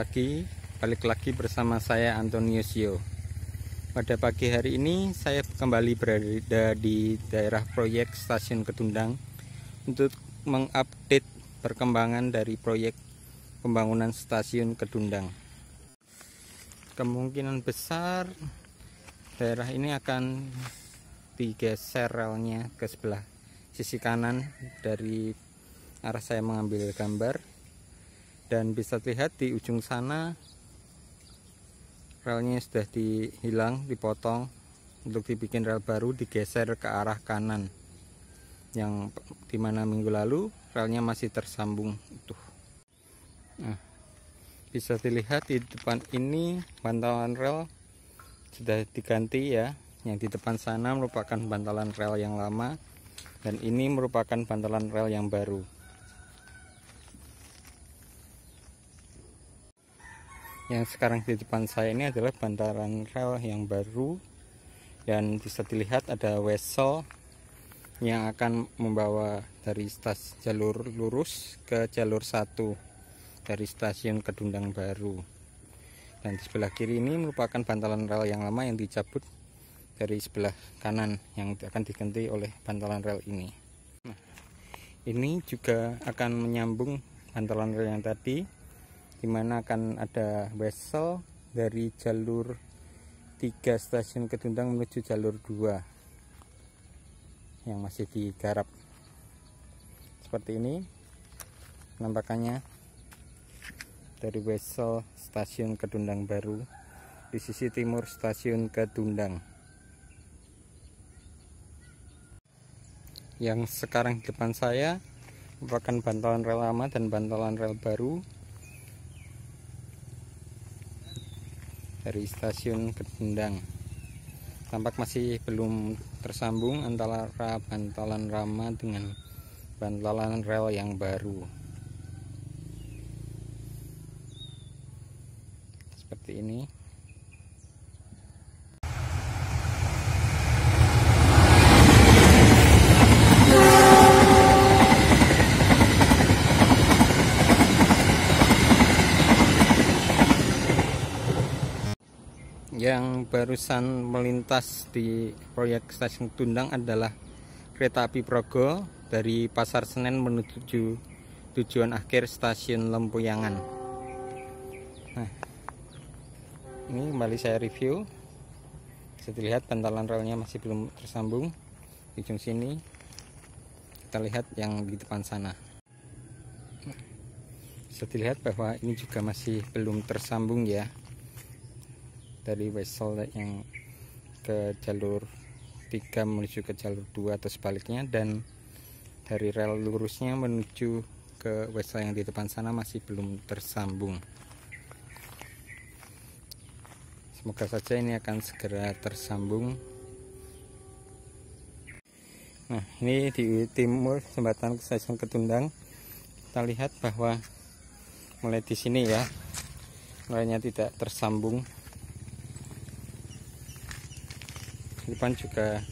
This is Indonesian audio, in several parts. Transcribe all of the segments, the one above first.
pagi, balik lagi bersama saya Antoniusio. Pada pagi hari ini saya kembali berada di daerah proyek Stasiun Kedundang untuk mengupdate perkembangan dari proyek pembangunan Stasiun Kedundang. Kemungkinan besar daerah ini akan digeser relnya ke sebelah sisi kanan dari arah saya mengambil gambar dan bisa terlihat di ujung sana relnya sudah dihilang dipotong untuk dibikin rel baru digeser ke arah kanan yang dimana minggu lalu relnya masih tersambung utuh. nah, bisa dilihat di depan ini bantalan rel sudah diganti ya yang di depan sana merupakan bantalan rel yang lama dan ini merupakan bantalan rel yang baru yang sekarang di depan saya ini adalah bantaran rel yang baru dan bisa dilihat ada wesel yang akan membawa dari stas jalur lurus ke jalur satu dari stasiun Kedundang Baru dan di sebelah kiri ini merupakan bantalan rel yang lama yang dicabut dari sebelah kanan yang akan diganti oleh bantalan rel ini nah, ini juga akan menyambung bantalan rel yang tadi dimana akan ada wesel dari jalur 3 stasiun Kedundang menuju jalur 2 yang masih digarap seperti ini nampakannya dari wesel stasiun Kedundang baru di sisi timur stasiun Kedundang yang sekarang di depan saya merupakan bantalan rel lama dan bantalan rel baru dari stasiun Kedendang tampak masih belum tersambung antara bantalan Rama dengan bantalan rel yang baru seperti ini yang barusan melintas di proyek stasiun Tundang adalah kereta api Progo dari Pasar Senen menuju tujuan akhir stasiun Lempuyangan. Nah, ini kembali saya review. Bisa dilihat bantalan relnya masih belum tersambung di ujung sini. Kita lihat yang di depan sana. Bisa dilihat bahwa ini juga masih belum tersambung ya dari wesel yang ke jalur 3 menuju ke jalur 2 atau sebaliknya dan dari rel lurusnya menuju ke wesel yang di depan sana masih belum tersambung semoga saja ini akan segera tersambung nah ini di timur jembatan stasiun Ketundang kita lihat bahwa mulai di sini ya mulainya tidak tersambung depan juga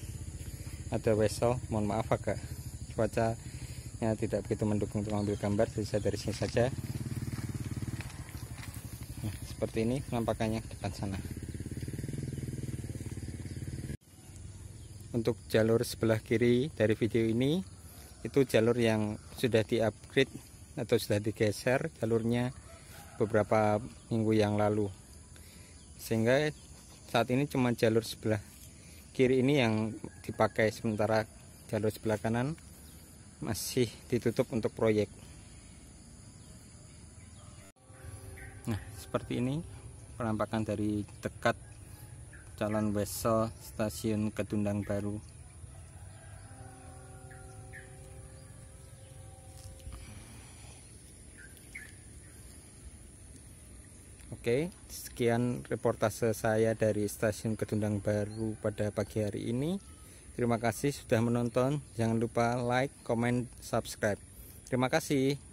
ada wesel mohon maaf agak cuacanya tidak begitu mendukung untuk ambil gambar bisa dari sini saja nah, seperti ini penampakannya depan sana untuk jalur sebelah kiri dari video ini itu jalur yang sudah di upgrade atau sudah digeser jalurnya beberapa minggu yang lalu sehingga saat ini cuma jalur sebelah kiri ini yang dipakai sementara jalur sebelah kanan masih ditutup untuk proyek nah seperti ini penampakan dari dekat jalan Wesel stasiun Kedundang Baru Oke, sekian reportase saya dari Stasiun Kedundang Baru pada pagi hari ini. Terima kasih sudah menonton. Jangan lupa like, comment, subscribe. Terima kasih.